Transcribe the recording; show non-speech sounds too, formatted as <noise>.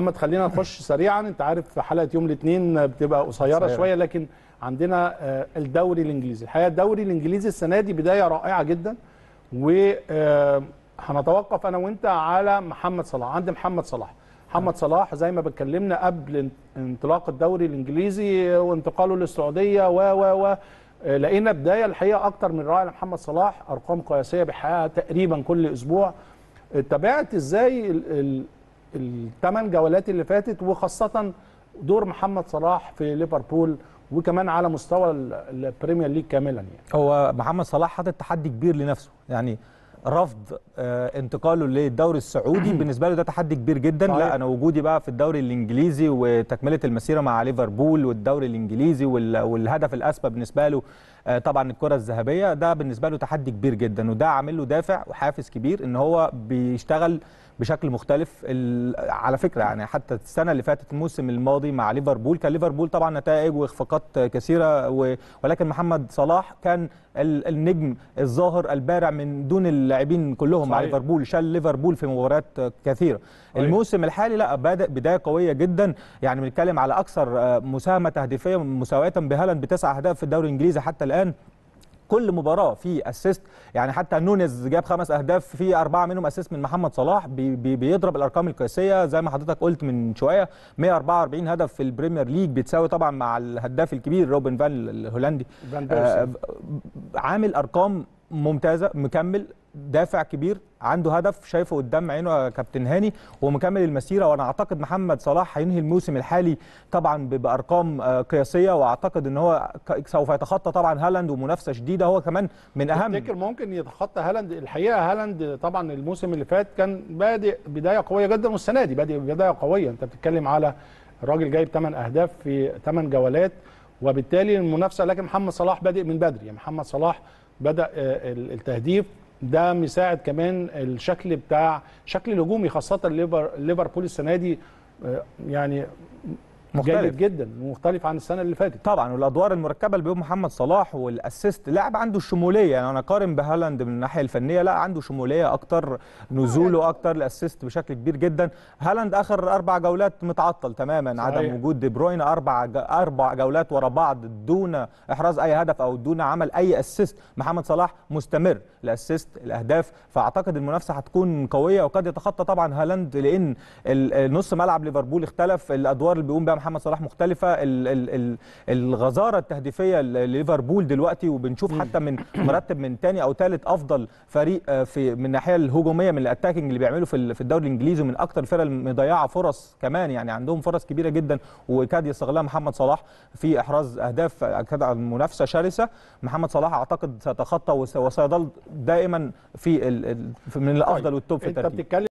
محمد خلينا نخش سريعا انت عارف حلقه يوم الاثنين بتبقى قصيره شويه لكن عندنا آه، الدوري الانجليزي الحقيقه الدوري الانجليزي السنه دي بدايه رائعه جدا و آه، هنتوقف انا وانت على محمد صلاح عند محمد صلاح محمد آه. صلاح زي ما بتكلمنا قبل انطلاق الدوري الانجليزي وانتقاله للسعوديه و و و لقينا بدايه الحقيقه اكتر من رائع لمحمد صلاح ارقام قياسيه بيحققها تقريبا كل اسبوع تابعت ازاي الثمان جولات اللي فاتت وخاصه دور محمد صلاح في ليفربول وكمان على مستوى البريمير ليج كاملا يعني هو محمد صلاح حاطط تحدي كبير لنفسه يعني رفض آه، انتقاله للدوري السعودي <clears throat> بالنسبه له ده تحدي كبير جدا طيب. لا انا وجودي بقى في الدوري الانجليزي وتكمله المسيره مع ليفربول والدوري الانجليزي والهدف الاسمى بالنسبه له آه، طبعا الكره الذهبيه ده بالنسبه له تحدي كبير جدا وده عامل له دافع وحافز كبير ان هو بيشتغل بشكل مختلف على فكره يعني حتى السنه اللي فاتت الموسم الماضي مع ليفربول كان ليفربول طبعا نتائج واخفاقات كثيره ولكن محمد صلاح كان النجم الظاهر البارع من دون اللاعبين كلهم صحيح. مع ليفربول شال ليفربول في مباريات كثيره صحيح. الموسم الحالي لا بدا بدايه قويه جدا يعني بنتكلم على اكثر آه، مساهمه تهديفيه مساواه بهالاند بتسع اهداف في الدوري الانجليزي حتى الان كل مباراه في اسيست يعني حتى نونيز جاب خمس اهداف في اربعه منهم اسيست من محمد صلاح بي بي بيضرب الارقام القياسيه زي ما حضرتك قلت من شويه 144 هدف في البريمير ليج بتساوي طبعا مع الهداف الكبير روبن فان الهولندي آه عامل ارقام ممتازه مكمل دافع كبير عنده هدف شايفه قدام عينه يا كابتن هاني ومكمل المسيره وانا اعتقد محمد صلاح هينهي الموسم الحالي طبعا بارقام آه، قياسيه واعتقد ان هو سوف يتخطى طبعا هالاند ومنافسه شديده هو كمان من اهم تفتكر ممكن يتخطى هالاند الحقيقه هالاند طبعا الموسم اللي فات كان بادئ بدايه قويه جدا والسنه دي بادئ بدايه قويه انت بتتكلم على الراجل جايب 8 اهداف في 8 جولات وبالتالي المنافسه لكن محمد صلاح بادئ من بدري يعني محمد صلاح بدا آه، التهديف ده مساعد كمان الشكل بتاع شكل الهجومي خاصه ليفربول السنه دي آه، يعني مختلف جيد جدا ومختلف عن السنه اللي فاتت طبعا والادوار المركبه اللي بيقوم محمد صلاح والاسيست لاعب عنده الشموليه يعني انا اقارن بهالاند من الناحيه الفنيه لا عنده شموليه اكتر نزوله اكتر الاسيست بشكل كبير جدا هالاند اخر اربع جولات متعطل تماما صحيح. عدم وجود دي بروين اربع اربع جولات ورا بعض دون احراز اي هدف او دون عمل اي اسيست محمد صلاح مستمر الاسيست الاهداف فاعتقد المنافسه هتكون قويه وقد يتخطى طبعا هالاند لان نص ملعب ليفربول اختلف الادوار اللي بيقوم بها محمد صلاح مختلفه الـ الـ الغزاره التهديفيه لليفربول دلوقتي وبنشوف حتى من مرتب من ثاني او ثالث افضل فريق آه، في من الناحيه الهجوميه من الاتاكينج اللي بيعمله في الدوري الانجليزي ومن اكثر الفرق المضيعه فرص كمان يعني عندهم فرص كبيره جدا وكاد يستغلها محمد صلاح في احراز اهداف اكاد المنافسه شرسه محمد صلاح اعتقد سيتخطى وسيظل دائما في من الافضل طيب، والتوب في التاريخ